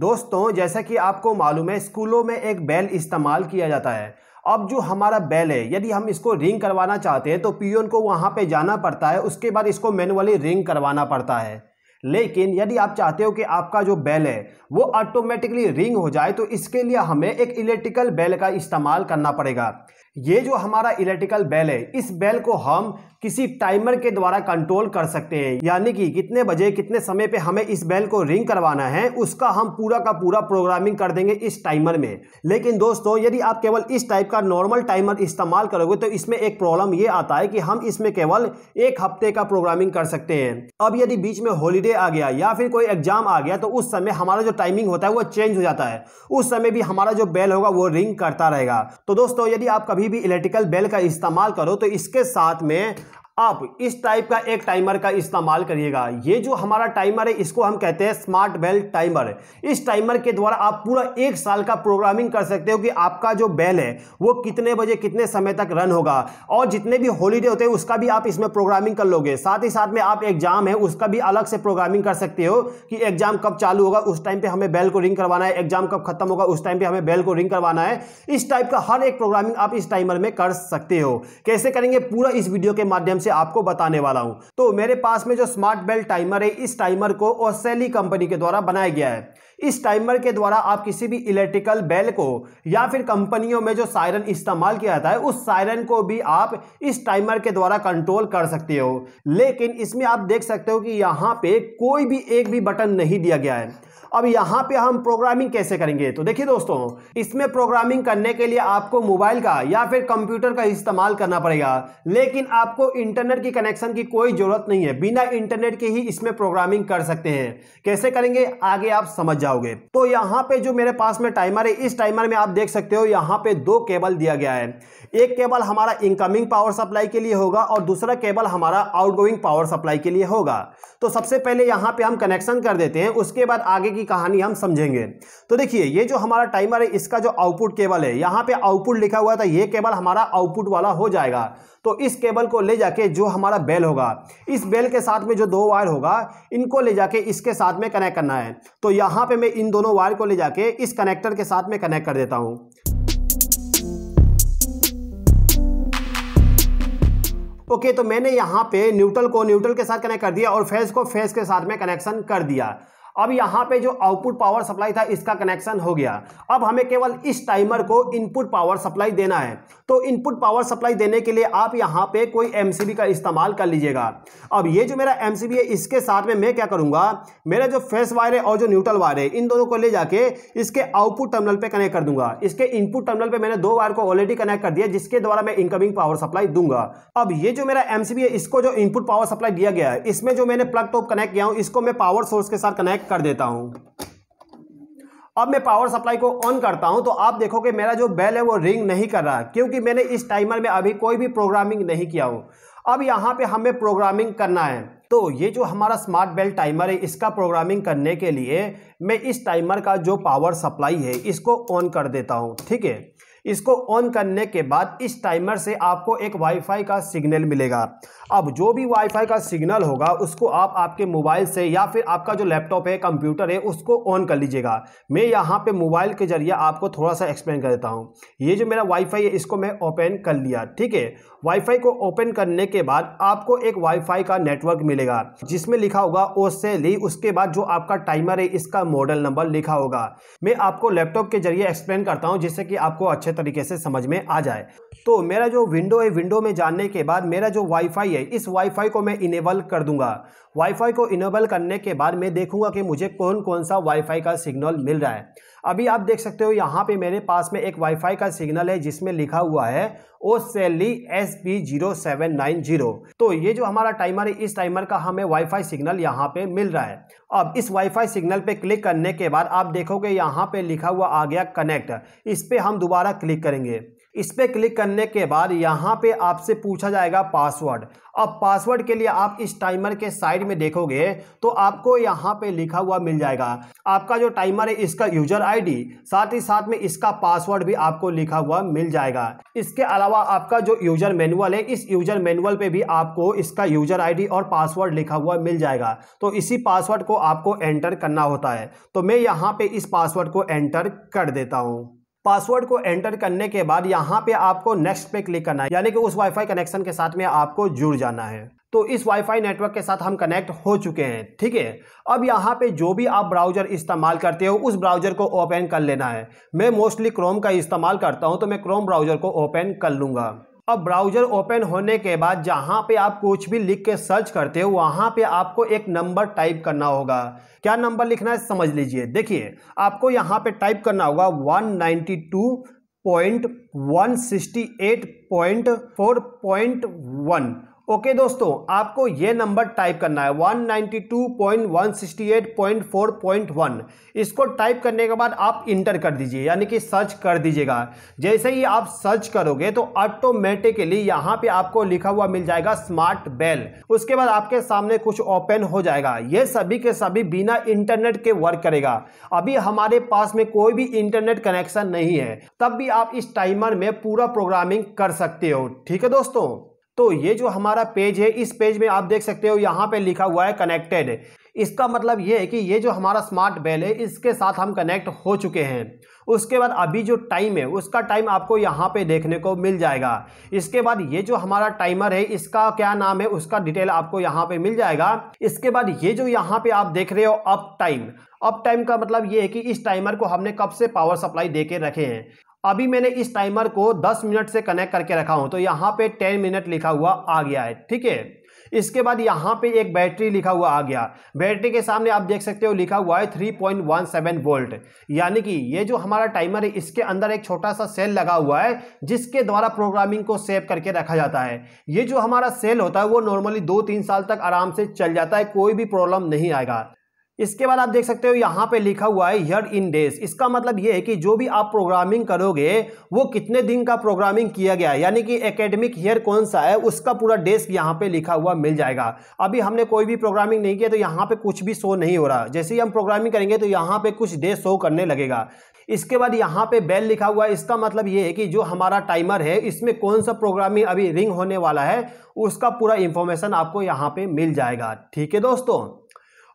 दोस्तों जैसा कि आपको मालूम है स्कूलों में एक बैल इस्तेमाल किया जाता है अब जो हमारा बैल है यदि हम इसको रिंग करवाना चाहते हैं तो पीओन को वहाँ पे जाना पड़ता है उसके बाद इसको मैनुअली रिंग करवाना पड़ता है लेकिन यदि आप चाहते हो कि आपका जो बेल है वो ऑटोमेटिकली रिंग हो जाए तो इसके लिए हमें एक इलेक्ट्रिकल बेल का इस्तेमाल करना पड़ेगा ये जो हमारा इलेक्ट्रिकल बेल है इस बेल को हम किसी टाइमर के द्वारा कंट्रोल कर सकते हैं यानी कि कितने बजे कितने समय पे हमें इस बेल को रिंग करवाना है उसका हम पूरा का पूरा प्रोग्रामिंग कर देंगे इस टाइमर में लेकिन दोस्तों यदि आप केवल इस टाइप का नॉर्मल टाइमर इस्तेमाल करोगे तो इसमें एक प्रॉब्लम ये आता है कि हम इसमें केवल एक हफ्ते का प्रोग्रामिंग कर सकते हैं अब यदि बीच में हॉलीडे आ गया या फिर कोई एग्जाम आ गया तो उस समय हमारा जो टाइमिंग होता है वो चेंज हो जाता है उस समय भी हमारा जो बेल होगा वो रिंग करता रहेगा तो दोस्तों यदि आप कभी कभी भी इलेक्ट्रिकल बेल का इस्तेमाल करो तो इसके साथ में आप इस टाइप का एक टाइमर का इस्तेमाल करिएगा ये जो हमारा टाइमर है इसको हम कहते हैं स्मार्ट बेल टाइमर इस टाइमर के द्वारा आप पूरा एक साल का प्रोग्रामिंग कर सकते हो कि आपका जो बेल है वो कितने बजे कितने समय तक रन होगा और जितने भी हॉलीडे होते हैं उसका भी आप इसमें प्रोग्रामिंग कर लोगे साथ ही साथ में आप एग्जाम है उसका भी अलग से प्रोग्रामिंग कर सकते हो कि एग्जाम कब चालू होगा उस टाइम पर हमें बेल को रिंग करवाना है एग्जाम कब खत्म होगा उस टाइम पर हमें बेल को रिंग करवाना है इस टाइप का हर एक प्रोग्रामिंग आप इस टाइमर में कर सकते हो कैसे करेंगे पूरा इस वीडियो के माध्यम से आपको बताने वाला हूं तो मेरे पास में जो स्मार्ट बेल्ट टाइमर है इस टाइमर को ऑस्ट्रेली कंपनी के द्वारा बनाया गया है इस टाइमर के द्वारा आप किसी भी इलेक्ट्रिकल बेल को या फिर कंपनियों में जो सायरन इस्तेमाल किया जाता है उस सायरन को भी आप इस टाइमर के द्वारा कंट्रोल कर सकते हो लेकिन इसमें आप देख सकते हो कि यहाँ पे कोई भी एक भी बटन नहीं दिया गया है अब यहाँ पे हम प्रोग्रामिंग कैसे करेंगे तो देखिए दोस्तों इसमें प्रोग्रामिंग करने के लिए आपको मोबाइल का या फिर कंप्यूटर का इस्तेमाल करना पड़ेगा लेकिन आपको इंटरनेट की कनेक्शन की कोई ज़रूरत नहीं है बिना इंटरनेट के ही इसमें प्रोग्रामिंग कर सकते हैं कैसे करेंगे आगे आप समझ जाओगे तो यहाँ पे जो मेरे पास में टाइमर है इस टाइमर में आप देख सकते हो यहाँ पे दो केबल दिया गया है एक केबल हमारा इनकमिंग पावर सप्लाई के लिए होगा और दूसरा केबल हमारा आउटगोइंग पावर सप्लाई के लिए होगा तो सबसे पहले यहाँ पे हम कनेक्शन कर देते हैं उसके बाद आगे की कहानी हम समझेंगे तो देखिए ये जो हमारा टाइमर है इसका जो आउटपुट केबल है यहाँ पे आउटपुट लिखा हुआ था ये केबल हमारा आउटपुट वाला हो जाएगा तो इस केबल को ले जाके जो हमारा बेल होगा इस बेल के साथ में जो दो वायर होगा इनको ले जाके इसके साथ में कनेक्ट करना है तो यहाँ पे मैं इन दोनों वायर को ले जाके इस कनेक्टर के साथ में कनेक्ट कर देता हूँ ओके तो मैंने यहाँ पे न्यूट्रल को न्यूट्रल के साथ कनेक्ट कर दिया और फेस को फेस के साथ में कनेक्शन कर दिया अब यहाँ पे जो आउटपुट पावर सप्लाई था इसका कनेक्शन हो गया अब हमें केवल इस टाइमर को इनपुट पावर सप्लाई देना है तो इनपुट पावर सप्लाई देने के लिए आप यहाँ पे कोई एमसीबी का इस्तेमाल कर लीजिएगा अब ये जो मेरा एमसीबी है इसके साथ में मैं क्या करूँगा मेरा जो फेस वायर है और जो न्यूट्रल वायर है इन दोनों को ले जाके इसके आउटपुट टर्मिनल पर कनेक्ट कर दूंगा इसके इनपुट टर्मिनल पर मैंने दो वायर को ऑलरेडी कनेक्ट कर दिया जिसके द्वारा मैं इनकमिंग पावर सप्लाई दूंगा अब ये जो मेरा एमसीबी है इसको जो इनपुट पावर सप्लाई दिया गया है इसमें जो मैंने प्लग टॉप कनेक्ट किया हूँ इसको मैं पावर सोर्स के साथ कनेक्ट कनेक्ट कर देता हूं अब मैं पावर सप्लाई को ऑन करता हूं तो आप देखो कि मेरा जो बेल है वो रिंग नहीं कर रहा क्योंकि मैंने इस टाइमर में अभी कोई भी प्रोग्रामिंग नहीं किया हूं अब यहां पे हमें प्रोग्रामिंग करना है तो ये जो हमारा स्मार्ट बेल टाइमर है इसका प्रोग्रामिंग करने के लिए मैं इस टाइमर का जो पावर सप्लाई है इसको ऑन कर देता हूँ ठीक है इसको ऑन करने के बाद इस टाइमर से आपको एक वाईफाई का सिग्नल मिलेगा अब जो भी वाईफाई का सिग्नल होगा उसको आप आपके मोबाइल से या फिर आपका जो लैपटॉप है कंप्यूटर है उसको ऑन कर लीजिएगा मैं यहाँ पे मोबाइल के जरिए आपको थोड़ा सा एक्सप्लेन कर देता हूँ ये जो मेरा वाईफाई है इसको मैं ओपन कर लिया ठीक है वाईफाई को ओपन करने के बाद आपको एक वाईफाई का नेटवर्क मिलेगा जिसमें लिखा होगा ओ सेली उसके बाद जो आपका टाइमर है इसका मॉडल नंबर लिखा होगा मैं आपको लैपटॉप के जरिए एक्सप्लेन करता हूँ जिससे कि आपको अच्छे तरीके से समझ में आ जाए तो मेरा जो विंडो है विंडो में जानने के बाद मेरा जो वाईफाई है इस वाईफाई को मैं इनेबल कर दूंगा वाईफाई को इनेबल करने के बाद मैं देखूंगा कि मुझे कौन कौन सा वाईफाई का सिग्नल मिल रहा है अभी आप देख सकते हो यहाँ पे मेरे पास में एक वाईफाई का सिग्नल है जिसमें लिखा हुआ है ओ सेली S S P zero seven nine zero तो ये जो हमारा टाइमर है इस टाइमर का हमें वाईफाई सिग्नल यहाँ पे मिल रहा है अब इस वाईफाई सिग्नल पे क्लिक करने के बाद आप देखोगे यहाँ पे लिखा हुआ आ गया कनेक्ट इस पर हम दोबारा क्लिक करेंगे इस पर क्लिक करने के बाद यहाँ पे आपसे पूछा जाएगा पासवर्ड अब पासवर्ड के लिए आप इस टाइमर के साइड में देखोगे तो आपको यहाँ पे लिखा हुआ मिल जाएगा आपका जो टाइमर है इसका यूजर आईडी साथ ही साथ में इसका पासवर्ड भी आपको लिखा हुआ मिल जाएगा इसके अलावा आपका जो यूजर मैनुअल है इस यूजर मैनुअल पे भी आपको इसका यूजर आई और पासवर्ड लिखा हुआ मिल जाएगा तो इसी पासवर्ड को आपको एंटर करना होता है तो मैं यहाँ पे इस पासवर्ड को एंटर कर देता हूँ पासवर्ड को एंटर करने के बाद यहाँ पे आपको नेक्स्ट पे क्लिक करना है यानी कि उस वाईफाई कनेक्शन के साथ में आपको जुड़ जाना है तो इस वाईफाई नेटवर्क के साथ हम कनेक्ट हो चुके हैं ठीक है अब यहाँ पे जो भी आप ब्राउज़र इस्तेमाल करते हो उस ब्राउज़र को ओपन कर लेना है मैं मोस्टली क्रोम का इस्तेमाल करता हूँ तो मैं क्रोम ब्राउज़र को ओपन कर लूँगा अब ब्राउजर ओपन होने के बाद जहां पे आप कुछ भी लिख के सर्च करते हो वहां पे आपको एक नंबर टाइप करना होगा क्या नंबर लिखना है समझ लीजिए देखिए आपको यहां पे टाइप करना होगा 192.168.4.1 ओके दोस्तों आपको ये नंबर टाइप करना है 192.168.4.1 इसको टाइप करने के बाद आप इंटर कर दीजिए यानी कि सर्च कर दीजिएगा जैसे ही आप सर्च करोगे तो ऑटोमेटिकली यहाँ पे आपको लिखा हुआ मिल जाएगा स्मार्ट बेल उसके बाद आपके सामने कुछ ओपन हो जाएगा ये सभी के सभी बिना इंटरनेट के वर्क करेगा अभी हमारे पास में कोई भी इंटरनेट कनेक्शन नहीं है तब भी आप इस टाइमर में पूरा प्रोग्रामिंग कर सकते हो ठीक है दोस्तों तो ये जो हमारा पेज है इस पेज में आप देख सकते हो यहाँ पे लिखा हुआ है कनेक्टेड इसका मतलब ये है कि ये जो हमारा स्मार्ट बेल है इसके साथ हम कनेक्ट हो चुके हैं उसके बाद अभी जो टाइम है उसका टाइम आपको यहाँ पे देखने को मिल जाएगा इसके बाद ये जो हमारा टाइमर है इसका क्या नाम है उसका डिटेल आपको यहाँ पे मिल जाएगा इसके बाद ये जो यहाँ पे आप देख रहे हो अप टाइम अप टाइम का मतलब ये है कि इस टाइमर को हमने कब से पावर सप्लाई दे के रखे हैं अभी मैंने इस टाइमर को 10 मिनट से कनेक्ट करके रखा हूं तो यहाँ पे 10 मिनट लिखा हुआ आ गया है ठीक है इसके बाद यहाँ पे एक बैटरी लिखा हुआ आ गया बैटरी के सामने आप देख सकते हो लिखा हुआ है three point one seven volt यानी कि ये जो हमारा टाइमर है इसके अंदर एक छोटा सा सेल लगा हुआ है जिसके द्वारा प्रोग्रामिंग को सेव करके रखा जाता है ये जो हमारा सेल होता है वो नॉर्मली दो तीन साल तक आराम से चल जाता है कोई भी प्रॉब्लम नहीं आएगा इसके बाद आप देख सकते हो यहाँ पे लिखा हुआ है यर इन डेज इसका मतलब ये है कि जो भी आप प्रोग्रामिंग करोगे वो कितने दिन का प्रोग्रामिंग किया गया है यानी कि एकेडमिक ईयर कौन सा है उसका पूरा डेस्क यहाँ पे लिखा हुआ मिल जाएगा अभी हमने कोई भी प्रोग्रामिंग नहीं किया तो यहाँ पे कुछ भी शो नहीं हो रहा जैसे ही हम प्रोग्रामिंग करेंगे तो यहाँ पर कुछ डे शो करने लगेगा इसके बाद यहाँ पे बेल लिखा हुआ है इसका मतलब ये है कि जो हमारा टाइमर है इसमें कौन सा प्रोग्रामिंग अभी रिंग होने वाला है उसका पूरा इंफॉर्मेशन आपको यहाँ पे मिल जाएगा ठीक है दोस्तों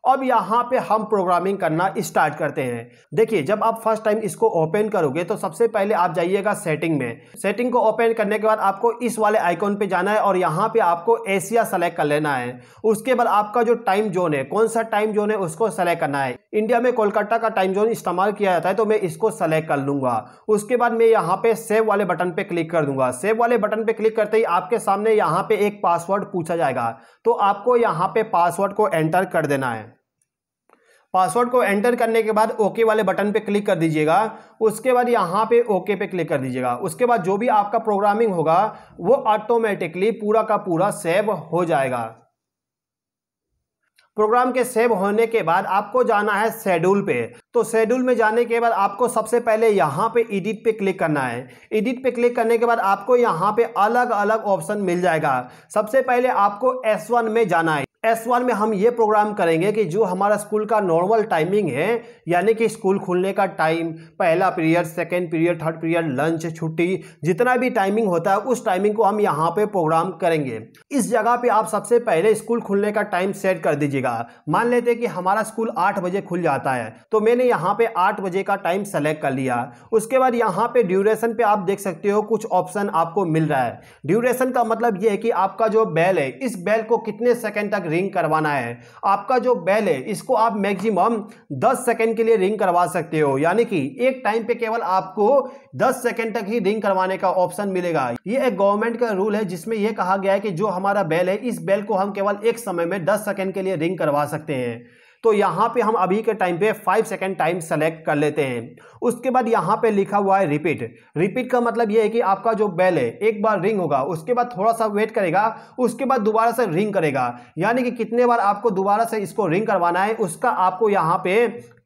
अब यहाँ पे हम प्रोग्रामिंग करना स्टार्ट करते हैं देखिए जब आप फर्स्ट टाइम इसको ओपन करोगे तो सबसे पहले आप जाइएगा सेटिंग में सेटिंग को ओपन करने के बाद आपको इस वाले आइकॉन पे जाना है और यहाँ पे आपको एशिया सेलेक्ट कर लेना है उसके बाद आपका जो टाइम जोन है कौन सा टाइम जोन है उसको सेलेक्ट करना है इंडिया में कोलकाता का टाइम जोन इस्तेमाल किया जाता है तो मैं इसको सेलेक्ट कर लूँगा उसके बाद मैं यहाँ पे सेव वाले बटन पे क्लिक कर दूंगा सेव वाले बटन पे क्लिक करते ही आपके सामने यहाँ पे एक पासवर्ड पूछा जाएगा तो आपको यहाँ पे पासवर्ड को एंटर कर देना है पासवर्ड को एंटर करने के बाद ओके वाले बटन पे क्लिक कर दीजिएगा उसके बाद यहाँ पे ओके पे क्लिक कर दीजिएगा उसके बाद जो भी आपका प्रोग्रामिंग होगा वो ऑटोमेटिकली पूरा का पूरा सेव हो जाएगा प्रोग्राम के सेव होने के बाद आपको जाना है शेड्यूल पे तो शेड्यूल में जाने के बाद आपको सबसे पहले यहाँ पे एडिट पे क्लिक करना है एडिट पे क्लिक करने के बाद आपको यहाँ पे अलग अलग ऑप्शन मिल जाएगा सबसे पहले आपको एस वन में जाना है एस वन में हम ये प्रोग्राम करेंगे कि जो हमारा स्कूल का नॉर्मल टाइमिंग है यानी कि स्कूल खुलने का टाइम पहला period second period third period lunch छुट्टी जितना भी टाइमिंग होता है उस टाइमिंग को हम यहाँ पे प्रोग्राम करेंगे इस जगह पे आप सबसे पहले स्कूल खुलने का टाइम सेट कर दीजिएगा मान लेते हैं कि हमारा स्कूल आठ बजे खुल जाता है तो मैंने यहाँ पे आठ बजे का टाइम सेलेक्ट कर लिया उसके बाद यहाँ पे ड्यूरेशन पे आप देख सकते हो कुछ ऑप्शन आपको मिल रहा है ड्यूरेशन का मतलब ये है कि आपका जो बैल है इस बेल को कितने सेकेंड तक रिंग करवाना है आपका जो बेल है इसको आप मैक्सिमम 10 सेकंड के लिए रिंग करवा सकते हो यानी कि एक टाइम पे केवल आपको 10 सेकंड तक ही रिंग करवाने का ऑप्शन मिलेगा ये एक गवर्नमेंट का रूल है जिसमें यह कहा गया है कि जो हमारा बेल है इस बेल को हम केवल एक समय में दस सेकेंड के लिए रिंग करवा सकते हैं तो यहाँ पे हम अभी के टाइम पे फाइव सेकेंड टाइम सेलेक्ट कर लेते हैं उसके बाद यहाँ पे लिखा हुआ है रिपीट रिपीट का मतलब ये है कि आपका जो बेल है एक बार रिंग होगा उसके बाद थोड़ा सा वेट करेगा उसके बाद दोबारा से रिंग करेगा यानी कि कितने बार आपको दोबारा से इसको रिंग करवाना है उसका आपको यहाँ पे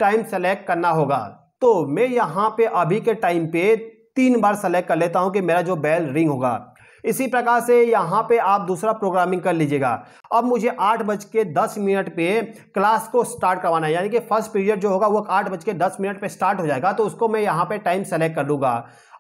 टाइम सेलेक्ट करना होगा तो मैं यहाँ पे अभी के टाइम पे तीन बार सेलेक्ट कर लेता हूँ कि मेरा जो बैल रिंग होगा इसी प्रकार से यहाँ पे आप दूसरा प्रोग्रामिंग कर लीजिएगा अब मुझे आठ बज के दस मिनट पे क्लास को स्टार्ट करवाना है यानी कि फर्स्ट पीरियड जो होगा वो आठ बज के दस मिनट पे स्टार्ट हो जाएगा तो उसको मैं यहाँ पे टाइम सेलेक्ट कर लूँगा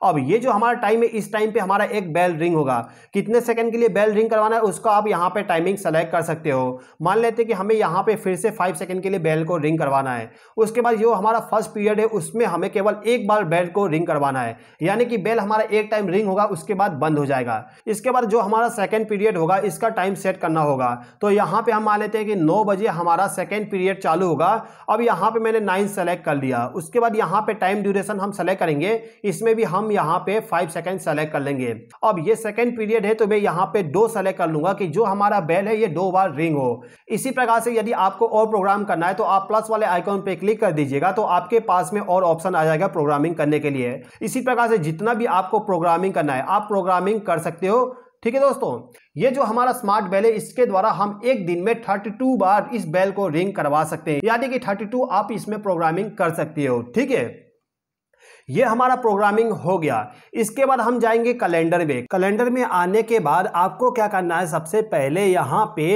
अब ये जो हमारा टाइम है इस टाइम पे हमारा एक बेल रिंग होगा कितने सेकंड के लिए बेल रिंग करवाना है उसको आप यहाँ पे टाइमिंग सेलेक्ट कर सकते हो मान लेते हैं कि हमें यहाँ पे फिर से फाइव सेकंड के लिए बेल को रिंग करवाना है उसके बाद जो हमारा फर्स्ट पीरियड है उसमें हमें केवल एक बार बेल को रिंग करवाना है यानी कि बेल हमारा एक टाइम रिंग होगा उसके बाद बंद हो जाएगा इसके बाद जो हमारा सेकेंड पीरियड होगा इसका टाइम सेट करना होगा तो यहाँ पर हम मान लेते हैं कि नौ बजे हमारा सेकेंड पीरियड चालू होगा अब यहाँ पर मैंने नाइन सेलेक्ट कर लिया उसके बाद यहाँ पर टाइम ड्यूरेशन हम सेलेक्ट करेंगे इसमें भी हम यहाँ पे फाइव सेकेंड सेलेक्ट कर लेंगे अब ये सेकेंड पीरियड है तो मैं यहाँ पे दो सेलेक्ट कर लूंगा कि जो हमारा बेल है ये दो बार रिंग हो इसी प्रकार से यदि आपको और प्रोग्राम करना है तो आप प्लस वाले आइकॉन पे क्लिक कर दीजिएगा तो आपके पास में और ऑप्शन आ जाएगा प्रोग्रामिंग करने के लिए इसी प्रकार से जितना भी आपको प्रोग्रामिंग करना है आप प्रोग्रामिंग कर सकते हो ठीक है दोस्तों ये जो हमारा स्मार्ट बेल है इसके द्वारा हम एक दिन में 32 बार इस बेल को रिंग करवा सकते हैं यानी कि 32 आप इसमें प्रोग्रामिंग कर सकते हो ठीक है ये हमारा प्रोग्रामिंग हो गया इसके बाद हम जाएंगे कैलेंडर में कैलेंडर में आने के बाद आपको क्या करना है सबसे पहले यहाँ पे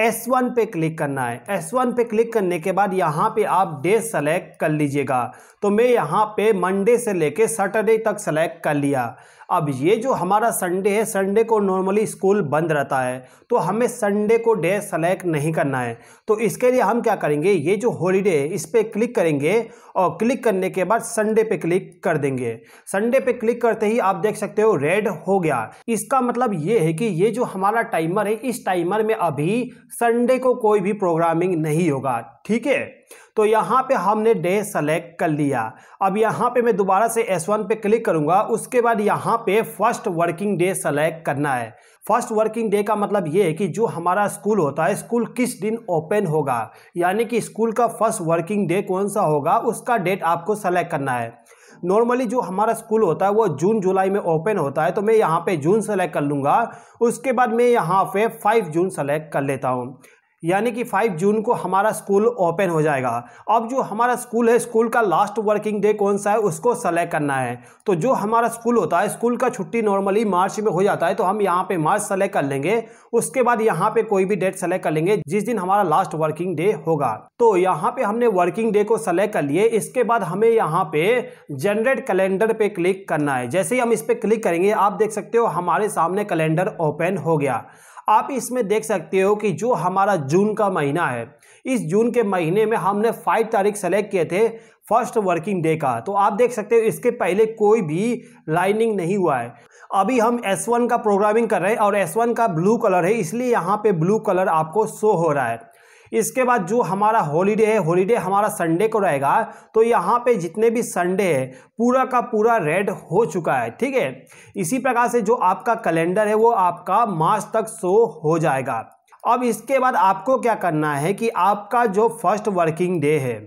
S1 पे क्लिक करना है S1 पे क्लिक करने के बाद यहाँ पे आप डे सेलेक्ट कर लीजिएगा तो मैं यहाँ पे मंडे से लेके सैटरडे तक सेलेक्ट कर लिया अब ये जो हमारा संडे है संडे को नॉर्मली स्कूल बंद रहता है तो हमें संडे को डे सेलेक्ट नहीं करना है तो इसके लिए हम क्या करेंगे ये जो हॉलीडे है इस पर क्लिक करेंगे और क्लिक करने के बाद संडे पे क्लिक कर देंगे संडे पे क्लिक करते ही आप देख सकते हो रेड हो गया इसका मतलब ये है कि ये जो हमारा टाइमर है इस टाइमर में अभी संडे को कोई भी प्रोग्रामिंग नहीं होगा ठीक है तो यहाँ पे हमने डे सेलेक्ट कर लिया अब यहाँ पे मैं दोबारा से एस वन पे क्लिक करूँगा उसके बाद यहाँ पे फर्स्ट वर्किंग डे सेलेक्ट करना है फर्स्ट वर्किंग डे का मतलब ये है कि जो हमारा स्कूल होता है स्कूल किस दिन ओपन होगा यानी कि स्कूल का फर्स्ट वर्किंग डे कौन सा होगा उसका डेट आपको सेलेक्ट करना है नॉर्मली जो हमारा स्कूल होता है वो जून जुलाई में ओपन होता है तो मैं यहाँ पे जून सेलेक्ट कर लूँगा उसके बाद मैं यहाँ पे फाइव जून सेलेक्ट कर लेता हूँ यानी कि 5 जून को हमारा स्कूल ओपन हो जाएगा अब जो हमारा स्कूल है स्कूल का लास्ट वर्किंग डे कौन सा है उसको सेलेक्ट करना है तो जो हमारा स्कूल होता है स्कूल का छुट्टी नॉर्मली मार्च में हो जाता है तो हम यहाँ पे मार्च सेलेक्ट कर लेंगे उसके बाद यहाँ पे कोई भी डेट सेलेक्ट कर लेंगे जिस दिन हमारा लास्ट वर्किंग डे होगा तो यहाँ पे हमने वर्किंग डे को सेलेक्ट कर लिए इसके बाद हमें यहाँ पे जनरेट कैलेंडर पे क्लिक करना है जैसे ही हम इस पर क्लिक करेंगे आप देख सकते हो हमारे सामने कैलेंडर ओपन हो गया आप इसमें देख सकते हो कि जो हमारा जून का महीना है इस जून के महीने में हमने फाइव तारीख सेलेक्ट किए थे फर्स्ट वर्किंग डे का तो आप देख सकते हो इसके पहले कोई भी लाइनिंग नहीं हुआ है अभी हम S1 का प्रोग्रामिंग कर रहे हैं और S1 का ब्लू कलर है इसलिए यहाँ पे ब्लू कलर आपको शो हो रहा है इसके बाद जो हमारा हॉलीडे है हॉलीडे हमारा संडे को रहेगा तो यहाँ पे जितने भी संडे है पूरा का पूरा रेड हो चुका है ठीक है इसी प्रकार से जो आपका कैलेंडर है वो आपका मार्च तक शो हो जाएगा अब इसके बाद आपको क्या करना है कि आपका जो फर्स्ट वर्किंग डे है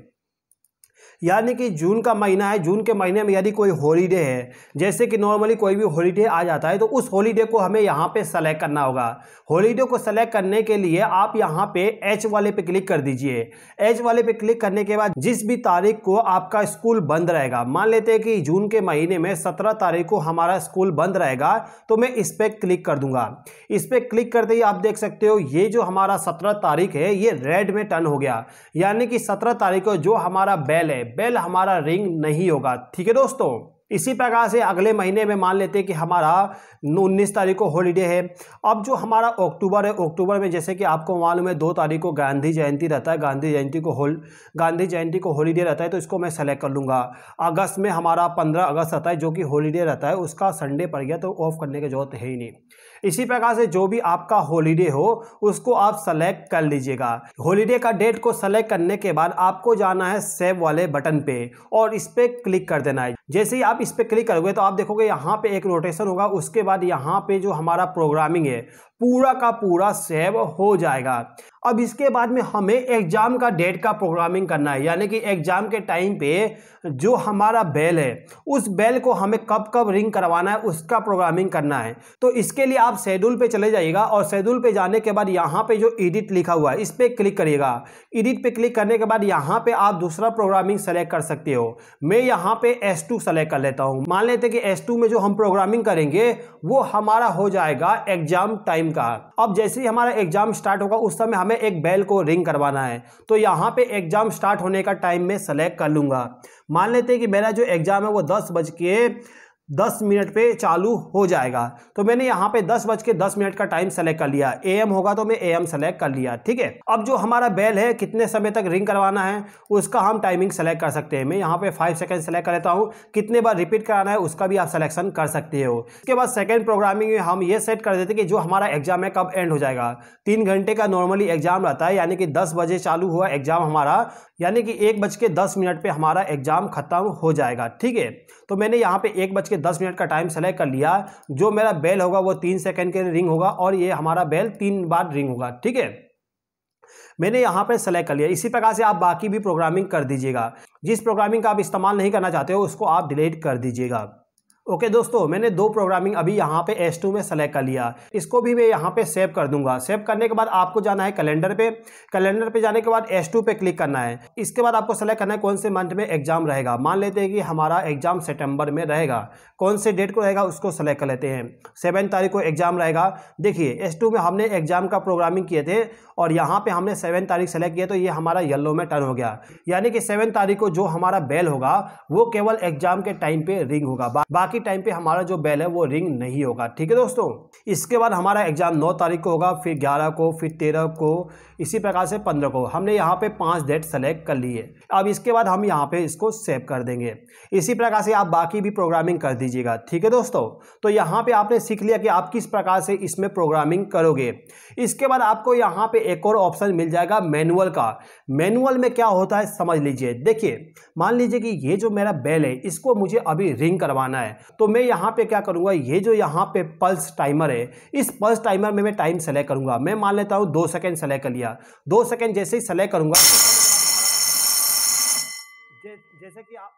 यानी कि जून का महीना है जून के महीने में यदि कोई हॉलीडे है जैसे कि नॉर्मली कोई भी हॉलीडे आ जाता है तो उस हॉलीडे को हमें यहाँ पे सेलेक्ट करना होगा हॉलीडे को सेलेक्ट करने के लिए आप यहाँ पे एच वाले पे क्लिक कर दीजिए एच वाले पे क्लिक करने के बाद जिस भी तारीख को आपका स्कूल बंद रहेगा मान लेते हैं कि जून के महीने में सत्रह तारीख को हमारा स्कूल बंद रहेगा तो मैं इस पर क्लिक कर दूंगा इस पर क्लिक करते ही आप देख सकते हो ये जो हमारा सत्रह तारीख है ये रेड में टर्न हो गया यानी कि सत्रह तारीख को जो हमारा बैल है बेल हमारा रिंग नहीं होगा ठीक है दोस्तों इसी प्रकार से अगले महीने में मान लेते हैं कि हमारा उन्नीस तारीख को हॉलीडे है अब जो हमारा अक्टूबर है अक्टूबर में जैसे कि आपको मालूम है दो तारीख को गांधी जयंती रहता है गांधी जयंती को होल गांधी जयंती को हॉलीडे रहता है तो इसको मैं सेलेक्ट कर लूँगा अगस्त में हमारा पंद्रह अगस्त रहता है जो कि हॉलीडे रहता है उसका संडे पड़ गया तो ऑफ करने की जरूरत है ही नहीं इसी प्रकार से जो भी आपका हॉलीडे हो उसको आप सेलेक्ट कर लीजिएगा हॉलीडे का डेट को सेलेक्ट करने के बाद आपको जाना है सेव वाले बटन पे और इस पर क्लिक कर देना है जैसे ही आप इस पर क्लिक करोगे तो आप देखोगे यहाँ पे एक रोटेशन होगा उसके बाद यहाँ पे जो हमारा प्रोग्रामिंग है पूरा का पूरा सेव हो जाएगा अब इसके बाद में हमें एग्जाम का डेट का प्रोग्रामिंग करना है यानी कि एग्जाम के टाइम पे जो हमारा बेल है उस बेल को हमें कब कब रिंग करवाना है उसका प्रोग्रामिंग करना है तो इसके लिए आप शेड्यूल पे चले जाइएगा और शेड्यूल पे जाने के बाद यहाँ पे जो एडिट लिखा हुआ है इस पर क्लिक करिएगा एडिट पे क्लिक करने के बाद यहाँ पे आप दूसरा प्रोग्रामिंग सेलेक्ट कर सकते हो मैं यहाँ पे एस टू सेलेक्ट कर लेता हूँ मान लेते कि एस टू में जो हम प्रोग्रामिंग करेंगे वो हमारा हो जाएगा एग्जाम टाइम कहा का अब जैसे ही हमारा एग्जाम स्टार्ट होगा उस समय हमें एक बेल को रिंग करवाना है तो यहाँ पे एग्जाम स्टार्ट होने का टाइम मैं सेलेक्ट कर लूँगा मान लेते हैं कि मेरा जो एग्जाम है वो दस बज के दस मिनट पे चालू हो जाएगा तो मैंने यहाँ पे दस बज के दस मिनट का टाइम सेलेक्ट कर लिया ए एम होगा तो मैं ए एम सेलेक्ट कर लिया ठीक है अब जो हमारा बेल है कितने समय तक रिंग करवाना है उसका हम टाइमिंग सेलेक्ट कर सकते हैं मैं यहाँ पे फाइव सेकेंड सेलेक्ट कर लेता हूँ कितने बार रिपीट कराना है उसका भी आप सिलेक्शन कर सकते हो उसके बाद सेकेंड प्रोग्रामिंग में हम ये सेट कर देते कि जो हमारा एग्जाम है कब एंड हो जाएगा तीन घंटे का नॉर्मली एग्जाम रहता है यानी कि दस बजे चालू हुआ एग्जाम हमारा यानी कि एक बज के दस मिनट पर हमारा एग्जाम खत्म हो जाएगा ठीक है तो मैंने यहाँ पे एक बज के दस मिनट का टाइम सेलेक्ट कर लिया जो मेरा बेल होगा वो तीन सेकेंड के लिए रिंग होगा और ये हमारा बेल तीन बार रिंग होगा ठीक है मैंने यहाँ पर सेलेक्ट कर लिया इसी प्रकार से आप बाकी भी प्रोग्रामिंग कर दीजिएगा जिस प्रोग्रामिंग का आप इस्तेमाल नहीं करना चाहते हो उसको आप डिलीट कर दीजिएगा ओके okay, दोस्तों मैंने दो प्रोग्रामिंग अभी यहाँ पे S2 में सेलेक्ट कर लिया इसको भी मैं यहाँ पे सेव कर दूंगा सेव करने के बाद आपको जाना है कैलेंडर पे कैलेंडर पे जाने के बाद S2 पे क्लिक करना है इसके बाद आपको सेलेक्ट करना है कौन से मंथ में एग्जाम रहेगा मान लेते हैं कि हमारा एग्जाम सितंबर में रहेगा कौन से डेट को रहेगा उसको सेलेक्ट कर लेते हैं सेवन तारीख को एग्जाम रहेगा देखिए एस में हमने एग्जाम का प्रोग्रामिंग किए थे और यहाँ पर हमने सेवन तारीख सेलेक्ट किया तो ये हमारा येल्लो में टर्न हो गया यानी कि सेवन तारीख को जो हमारा बेल होगा वो केवल एग्जाम के टाइम पर रिंग होगा बाकी बाकी टाइम पे हमारा जो बेल है वो रिंग नहीं होगा ठीक है दोस्तों इसके बाद हमारा एग्ज़ाम नौ तारीख को होगा फिर ग्यारह को फिर तेरह को इसी प्रकार से पंद्रह को हमने यहाँ पे पांच डेट सेलेक्ट कर लिए अब इसके बाद हम यहाँ पे इसको सेव कर देंगे इसी प्रकार से आप बाकी भी प्रोग्रामिंग कर दीजिएगा ठीक है दोस्तों तो यहाँ पर आपने सीख लिया कि आप किस प्रकार से इसमें प्रोग्रामिंग करोगे इसके बाद आपको यहाँ पर एक और ऑप्शन मिल जाएगा मैनुअल का मैनुअल में क्या होता है समझ लीजिए देखिए मान लीजिए कि ये जो मेरा बेल है इसको मुझे अभी रिंग करवाना है तो मैं यहाँ पे क्या करूँगा ये जो यहाँ पे पल्स टाइमर है इस पल्स टाइमर में मैं टाइम सेलेक्ट करूँगा मैं मान लेता हूँ दो सेकेंड सेलेक्ट कर लिया दो सेकेंड जैसे ही सेलेक्ट करूँगा जैसे कि आप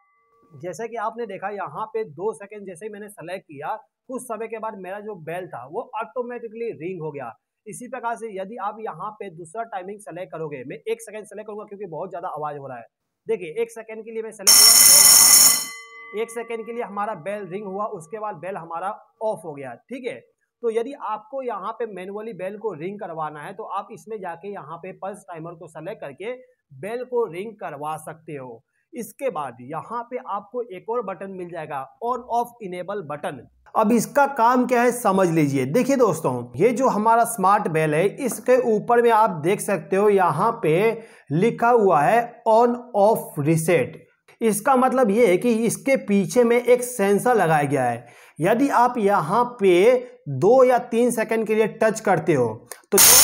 जैसे कि आपने देखा यहाँ पे दो सेकेंड जैसे ही मैंने सेलेक्ट किया कुछ समय के बाद मेरा जो बेल था वो ऑटोमेटिकली रिंग हो गया इसी प्रकार से यदि आप यहाँ पे दूसरा टाइमिंग सेलेक्ट करोगे मैं एक सेकेंड सेलेक्ट करूँगा क्योंकि बहुत ज़्यादा आवाज़ हो रहा है देखिए एक सेकेंड के लिए मैं सेलेक्ट एक सेकेंड के लिए हमारा बेल रिंग हुआ उसके बाद बेल हमारा ऑफ हो गया ठीक है तो यदि आपको यहाँ पे मैनुअली बेल को रिंग करवाना है तो आप इसमें जाके यहाँ पे पल्स टाइमर को सेलेक्ट करके बेल को रिंग करवा सकते हो इसके बाद यहाँ पे आपको एक और बटन मिल जाएगा ऑन ऑफ इनेबल बटन अब इसका काम क्या है समझ लीजिए देखिए दोस्तों ये जो हमारा स्मार्ट बेल है इसके ऊपर में आप देख सकते हो यहाँ पे लिखा हुआ है ऑन ऑफ रिसेट इसका मतलब ये है कि इसके पीछे में एक सेंसर लगाया गया है यदि आप यहाँ पे दो या तीन सेकंड के लिए टच करते हो तो जो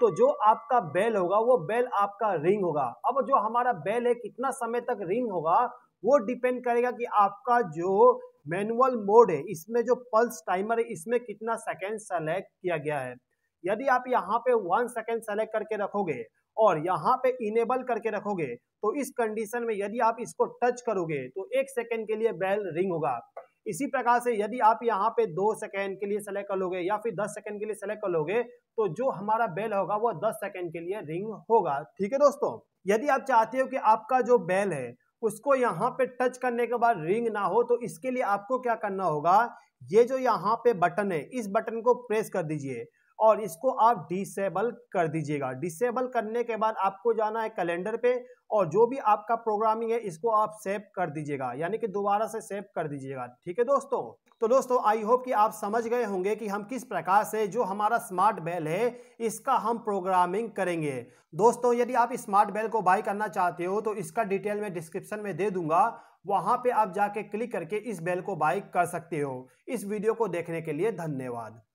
तो जो आपका बेल होगा वो बेल आपका रिंग होगा अब जो हमारा बेल है कितना समय तक रिंग होगा वो डिपेंड करेगा कि आपका जो मैनुअल मोड है इसमें जो पल्स टाइमर है इसमें कितना सेकेंड सेलेक्ट किया गया है यदि आप यहाँ पे वन सेकेंड सेलेक्ट करके रखोगे और यहाँ पे इनेबल करके रखोगे तो इस कंडीशन में यदि आप इसको टच करोगे तो एक सेकेंड के लिए बेल रिंग होगा इसी प्रकार से यदि आप यहाँ पे दो सेकेंड के लिए सेलेक्ट कर लोगे या फिर दस सेकेंड के लिए सेलेक्ट कर लोगे तो जो हमारा बेल होगा वो दस सेकेंड के लिए रिंग होगा ठीक है दोस्तों यदि आप चाहते हो कि आपका जो बेल है उसको यहाँ पे टच करने के बाद रिंग ना हो तो इसके लिए आपको क्या करना होगा ये जो यहाँ पे बटन है इस बटन को प्रेस कर दीजिए और इसको आप डिसेबल कर दीजिएगा डिसेबल करने के बाद आपको जाना है कैलेंडर पे और जो भी आपका प्रोग्रामिंग है इसको आप सेव कर दीजिएगा यानी कि दोबारा से सेव कर दीजिएगा ठीक है दोस्तों तो दोस्तों आई होप कि आप समझ गए होंगे कि हम किस प्रकार से जो हमारा स्मार्ट बेल है इसका हम प्रोग्रामिंग करेंगे दोस्तों यदि आप स्मार्ट बेल को बाय करना चाहते हो तो इसका डिटेल मैं डिस्क्रिप्शन में दे दूंगा वहां पे आप जाके क्लिक करके इस बेल को बाई कर सकते हो इस वीडियो को देखने के लिए धन्यवाद